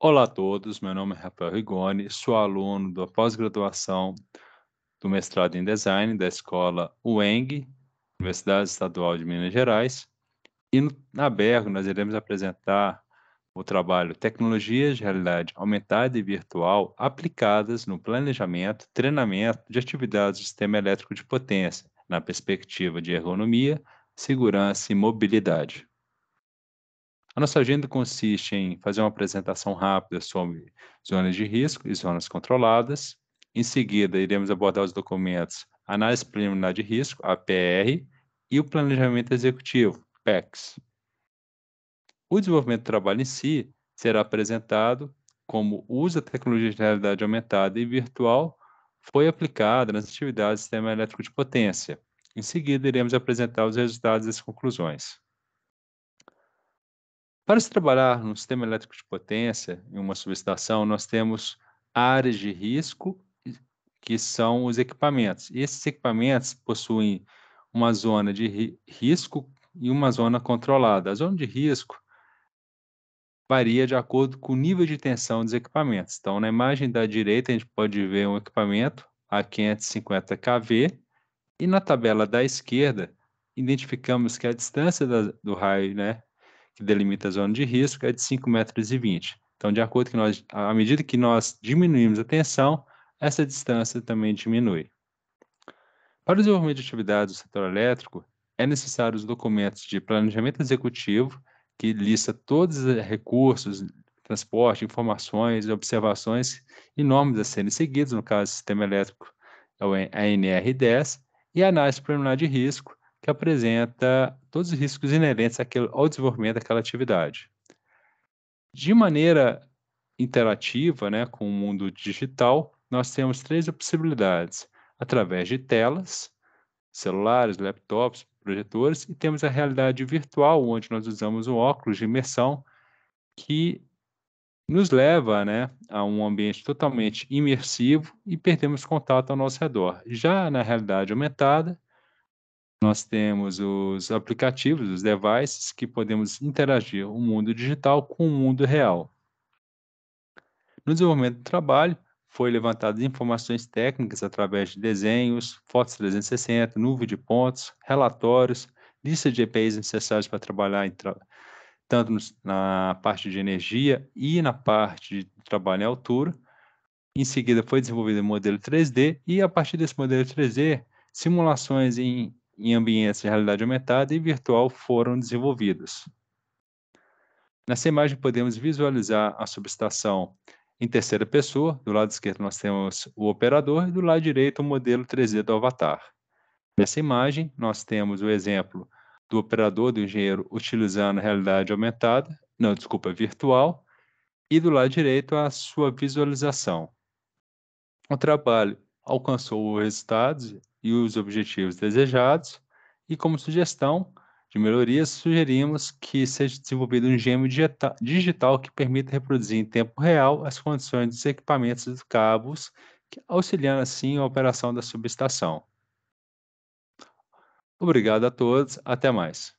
Olá a todos, meu nome é Rafael Rigoni, sou aluno da pós-graduação do mestrado em design da escola UENG, Universidade Estadual de Minas Gerais. E na BERG nós iremos apresentar o trabalho Tecnologias de Realidade Aumentada e Virtual aplicadas no planejamento, treinamento de atividades do sistema elétrico de potência, na perspectiva de ergonomia, segurança e mobilidade. A nossa agenda consiste em fazer uma apresentação rápida sobre zonas de risco e zonas controladas. Em seguida, iremos abordar os documentos Análise Preliminar de Risco, APR, e o Planejamento Executivo, PEX. O desenvolvimento do trabalho em si será apresentado como uso da tecnologia de realidade aumentada e virtual foi aplicada nas atividades do sistema elétrico de potência. Em seguida, iremos apresentar os resultados das conclusões. Para se trabalhar no sistema elétrico de potência, em uma subestação, nós temos áreas de risco, que são os equipamentos. E esses equipamentos possuem uma zona de risco e uma zona controlada. A zona de risco varia de acordo com o nível de tensão dos equipamentos. Então, na imagem da direita, a gente pode ver um equipamento a 550 kV, e na tabela da esquerda, identificamos que a distância da, do raio né, que delimita a zona de risco, é de 5,20 metros. Então, de acordo que nós, à medida que nós diminuímos a tensão, essa distância também diminui. Para o desenvolvimento de atividades do setor elétrico, é necessário os documentos de planejamento executivo, que lista todos os eh, recursos, transporte, informações, observações e normas a serem seguidos. no caso, sistema elétrico é o ANR10, e análise preliminar de risco, que apresenta todos os riscos inerentes ao desenvolvimento daquela atividade. De maneira interativa né, com o mundo digital, nós temos três possibilidades: através de telas, celulares, laptops, projetores, e temos a realidade virtual, onde nós usamos um óculos de imersão que nos leva né, a um ambiente totalmente imersivo e perdemos contato ao nosso redor. Já na realidade aumentada, nós temos os aplicativos, os devices, que podemos interagir o mundo digital com o mundo real. No desenvolvimento do trabalho, foi levantadas informações técnicas através de desenhos, fotos 360, nuvem de pontos, relatórios, lista de EPIs necessários para trabalhar tra... tanto na parte de energia e na parte de trabalho em altura. Em seguida, foi desenvolvido o modelo 3D e, a partir desse modelo 3D, simulações em em ambientes de realidade aumentada e virtual foram desenvolvidos. Nessa imagem podemos visualizar a subestação em terceira pessoa. Do lado esquerdo nós temos o operador e do lado direito o modelo 3D do avatar. Nessa imagem nós temos o exemplo do operador do engenheiro utilizando a realidade aumentada, não, desculpa, virtual, e do lado direito a sua visualização. O trabalho alcançou os resultados e os objetivos desejados, e como sugestão de melhorias, sugerimos que seja desenvolvido um gêmeo digital que permita reproduzir em tempo real as condições dos equipamentos dos cabos, auxiliando assim a operação da subestação. Obrigado a todos, até mais.